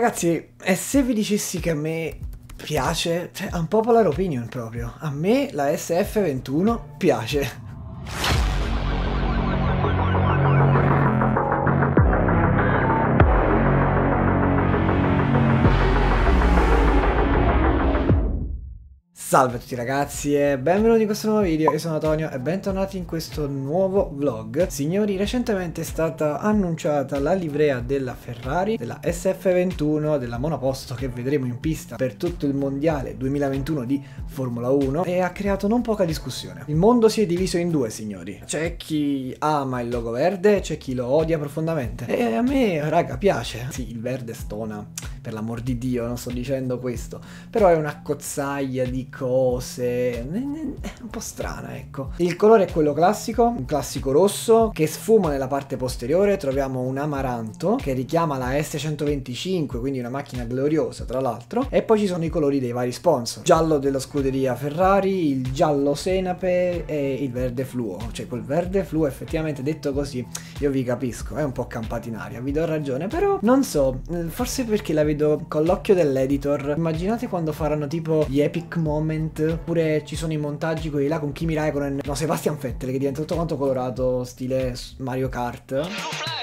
Ragazzi, e se vi dicessi che a me piace, cioè un popolare opinion proprio, a me la SF21 piace. Salve a tutti ragazzi e benvenuti in questo nuovo video, io sono Antonio e bentornati in questo nuovo vlog. Signori, recentemente è stata annunciata la livrea della Ferrari, della SF21, della monoposto che vedremo in pista per tutto il mondiale 2021 di Formula 1 e ha creato non poca discussione. Il mondo si è diviso in due, signori. C'è chi ama il logo verde, c'è chi lo odia profondamente. E a me, raga, piace. Sì, il verde stona, per l'amor di Dio, non sto dicendo questo, però è una cozzaglia di cose. È un po' strana, ecco. Il colore è quello classico, un classico rosso che sfuma nella parte posteriore. Troviamo un amaranto che richiama la S125, quindi una macchina gloriosa, tra l'altro. E poi ci sono i colori dei vari sponsor: giallo della scuderia Ferrari, il giallo senape e il verde fluo. Cioè, quel verde fluo, effettivamente detto così, io vi capisco, è un po' campato in aria, vi do ragione, però non so, forse perché la vedo con l'occhio dell'editor. Immaginate quando faranno tipo gli epic moments Moment, oppure ci sono i montaggi quelli là con Kimi Raikkonen, no Sebastian Vettel che diventa tutto quanto colorato stile Mario Kart.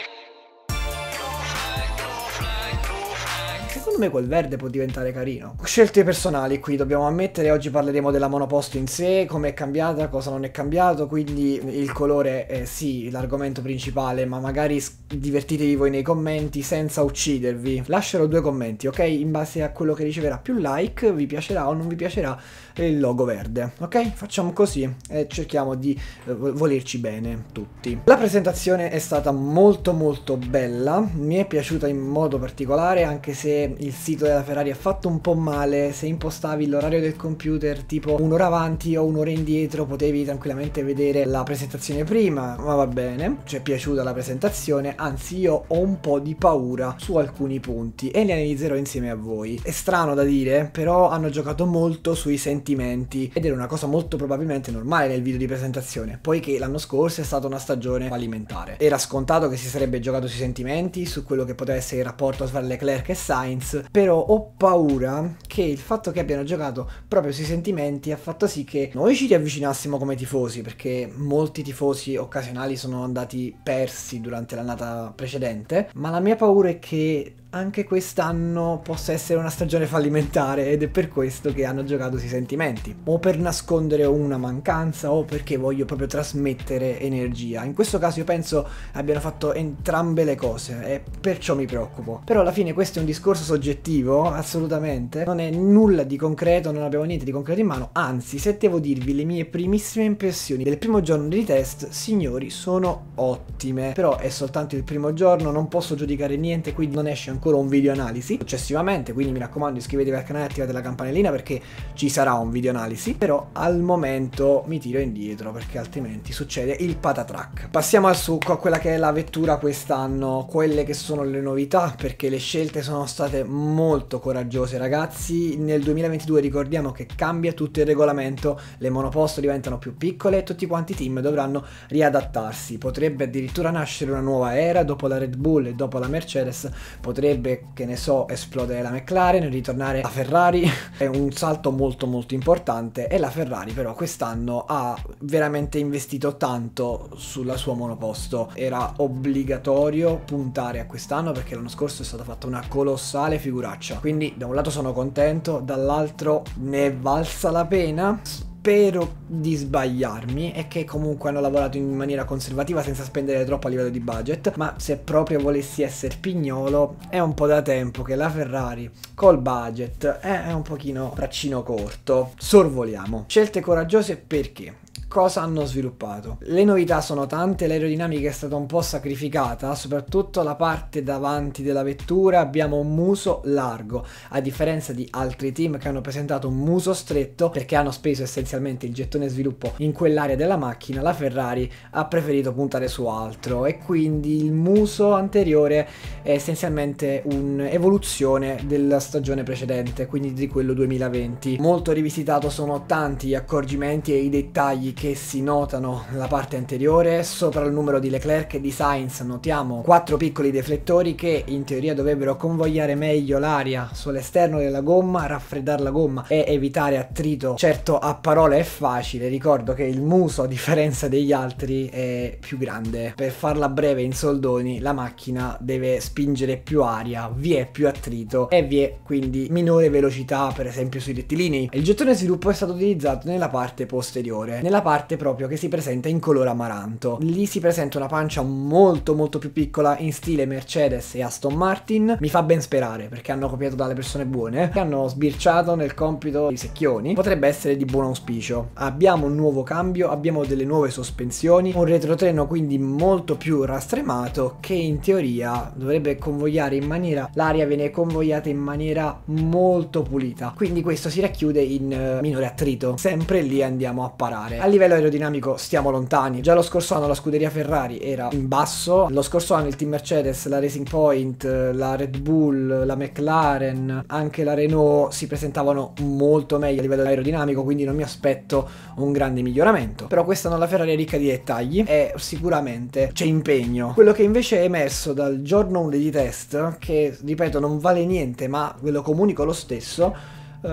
Secondo me quel verde può diventare carino. Scelte personali qui, dobbiamo ammettere, oggi parleremo della monoposto in sé, come è cambiata, cosa non è cambiato, quindi il colore è sì l'argomento principale, ma magari divertitevi voi nei commenti senza uccidervi. Lascerò due commenti, ok? In base a quello che riceverà più like, vi piacerà o non vi piacerà il logo verde, ok? Facciamo così e cerchiamo di eh, volerci bene tutti. La presentazione è stata molto molto bella, mi è piaciuta in modo particolare anche se il sito della Ferrari è fatto un po' male, se impostavi l'orario del computer tipo un'ora avanti o un'ora indietro potevi tranquillamente vedere la presentazione prima, ma va bene, ci è piaciuta la presentazione, anzi io ho un po' di paura su alcuni punti e li analizzerò insieme a voi. È strano da dire, però hanno giocato molto sui sentimenti ed era una cosa molto probabilmente normale nel video di presentazione, poiché l'anno scorso è stata una stagione alimentare. Era scontato che si sarebbe giocato sui sentimenti, su quello che poteva essere il rapporto tra Leclerc e Sainz, però ho paura che il fatto che abbiano giocato proprio sui sentimenti ha fatto sì che noi ci riavvicinassimo come tifosi, perché molti tifosi occasionali sono andati persi durante l'annata precedente, ma la mia paura è che anche quest'anno possa essere una stagione fallimentare ed è per questo che hanno giocato sui sentimenti. O per nascondere una mancanza o perché voglio proprio trasmettere energia. In questo caso io penso abbiano fatto entrambe le cose e perciò mi preoccupo. Però alla fine questo è un discorso soggettivo, assolutamente. Non è nulla di concreto, non abbiamo niente di concreto in mano. Anzi, se devo dirvi le mie primissime impressioni del primo giorno di test, signori, sono ottime. Però è soltanto il primo giorno, non posso giudicare niente, quindi non esce ancora ancora un video analisi successivamente, quindi mi raccomando iscrivetevi al canale e attivate la campanellina perché ci sarà un video analisi, però al momento mi tiro indietro perché altrimenti succede il patatrack. Passiamo al succo, a quella che è la vettura quest'anno, quelle che sono le novità perché le scelte sono state molto coraggiose ragazzi, nel 2022 ricordiamo che cambia tutto il regolamento, le monoposto diventano più piccole e tutti quanti i team dovranno riadattarsi, potrebbe addirittura nascere una nuova era dopo la Red Bull e dopo la Mercedes, potrebbe potrebbe, che ne so, esplodere la McLaren, ritornare a Ferrari, è un salto molto molto importante e la Ferrari però quest'anno ha veramente investito tanto sulla sua monoposto, era obbligatorio puntare a quest'anno perché l'anno scorso è stata fatta una colossale figuraccia, quindi da un lato sono contento, dall'altro ne è valsa la pena spero di sbagliarmi e che comunque hanno lavorato in maniera conservativa senza spendere troppo a livello di budget, ma se proprio volessi essere pignolo è un po' da tempo che la Ferrari col budget è un pochino braccino corto. Sorvoliamo. Scelte coraggiose perché? cosa hanno sviluppato. Le novità sono tante, l'aerodinamica è stata un po' sacrificata, soprattutto la parte davanti della vettura abbiamo un muso largo, a differenza di altri team che hanno presentato un muso stretto perché hanno speso essenzialmente il gettone sviluppo in quell'area della macchina, la Ferrari ha preferito puntare su altro e quindi il muso anteriore è essenzialmente un'evoluzione della stagione precedente, quindi di quello 2020. Molto rivisitato sono tanti gli accorgimenti e i dettagli che che si notano nella parte anteriore, sopra il numero di Leclerc e di Sainz notiamo quattro piccoli deflettori che in teoria dovrebbero convogliare meglio l'aria sull'esterno della gomma, raffreddare la gomma e evitare attrito. Certo a parole è facile, ricordo che il muso a differenza degli altri è più grande. Per farla breve in soldoni la macchina deve spingere più aria, vi è più attrito e vi è quindi minore velocità per esempio sui rettilinei. Il gettone sviluppo è stato utilizzato nella parte posteriore. Nella parte parte proprio che si presenta in colore amaranto. Lì si presenta una pancia molto molto più piccola in stile Mercedes e Aston Martin. Mi fa ben sperare perché hanno copiato dalle persone buone che hanno sbirciato nel compito i secchioni. Potrebbe essere di buon auspicio. Abbiamo un nuovo cambio, abbiamo delle nuove sospensioni, un retrotreno quindi molto più rastremato che in teoria dovrebbe convogliare in maniera l'aria viene convogliata in maniera molto pulita. Quindi questo si racchiude in uh, minore attrito. Sempre lì andiamo a parare. All'interno livello aerodinamico stiamo lontani. Già lo scorso anno la scuderia Ferrari era in basso, lo scorso anno il team Mercedes, la Racing Point, la Red Bull, la McLaren, anche la Renault si presentavano molto meglio a livello aerodinamico, quindi non mi aspetto un grande miglioramento. Però quest'anno la Ferrari è ricca di dettagli e sicuramente c'è impegno. Quello che invece è emerso dal giorno 1 di test, che ripeto non vale niente ma ve lo comunico lo stesso, uh,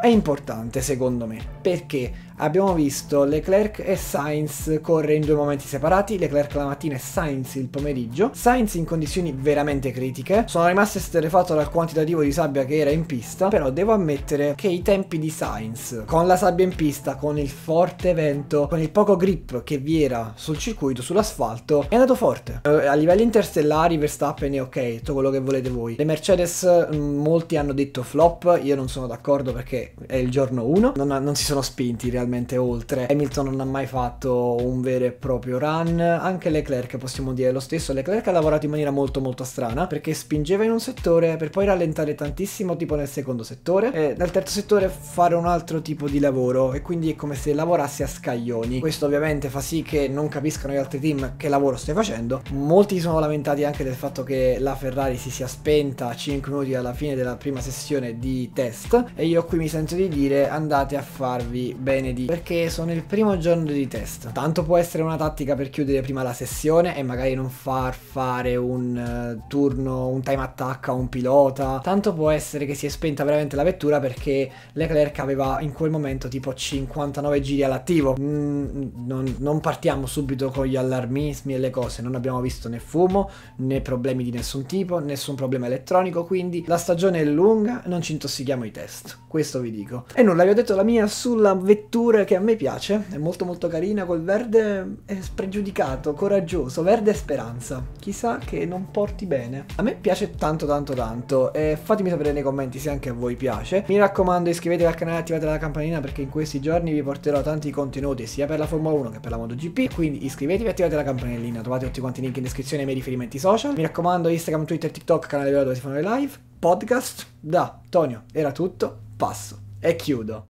è importante secondo me perché abbiamo visto Leclerc e Sainz correre in due momenti separati, Leclerc la mattina e Sainz il pomeriggio, Sainz in condizioni veramente critiche, sono rimasto esterefatto dal quantitativo di sabbia che era in pista, però devo ammettere che i tempi di Sainz, con la sabbia in pista, con il forte vento, con il poco grip che vi era sul circuito, sull'asfalto, è andato forte. Eh, a livelli interstellari Verstappen è ok, tutto quello che volete voi. Le Mercedes mm, molti hanno detto flop, io non sono d'accordo perché è il giorno 1, non, non si sono spinti in realtà totalmente oltre. Hamilton non ha mai fatto un vero e proprio run, anche Leclerc possiamo dire lo stesso, Leclerc ha lavorato in maniera molto molto strana perché spingeva in un settore per poi rallentare tantissimo tipo nel secondo settore e nel terzo settore fare un altro tipo di lavoro e quindi è come se lavorasse a scaglioni. Questo ovviamente fa sì che non capiscano gli altri team che lavoro stai facendo. Molti si sono lamentati anche del fatto che la Ferrari si sia spenta a 5 minuti alla fine della prima sessione di test e io qui mi sento di dire andate a farvi bene lunedì perché sono il primo giorno di test. Tanto può essere una tattica per chiudere prima la sessione e magari non far fare un uh, turno, un time attack a un pilota. Tanto può essere che si è spenta veramente la vettura perché Leclerc aveva in quel momento tipo 59 giri all'attivo. Mm, non, non partiamo subito con gli allarmismi e le cose, non abbiamo visto né fumo né problemi di nessun tipo, nessun problema elettronico, quindi la stagione è lunga, non ci intossichiamo i test. Questo vi dico. E nulla, vi ho detto la mia sulla vettura Cure che a me piace, è molto molto carina, col verde spregiudicato, coraggioso, verde speranza. Chissà che non porti bene. A me piace tanto tanto tanto e fatemi sapere nei commenti se anche a voi piace. Mi raccomando iscrivetevi al canale e attivate la campanellina perché in questi giorni vi porterò tanti contenuti sia per la Formula 1 che per la MotoGP, quindi iscrivetevi e attivate la campanellina, trovate tutti quanti i link in descrizione e i miei riferimenti social. Mi raccomando Instagram, Twitter, TikTok, canale dove si fanno le live, podcast. Da Tonio era tutto, passo e chiudo.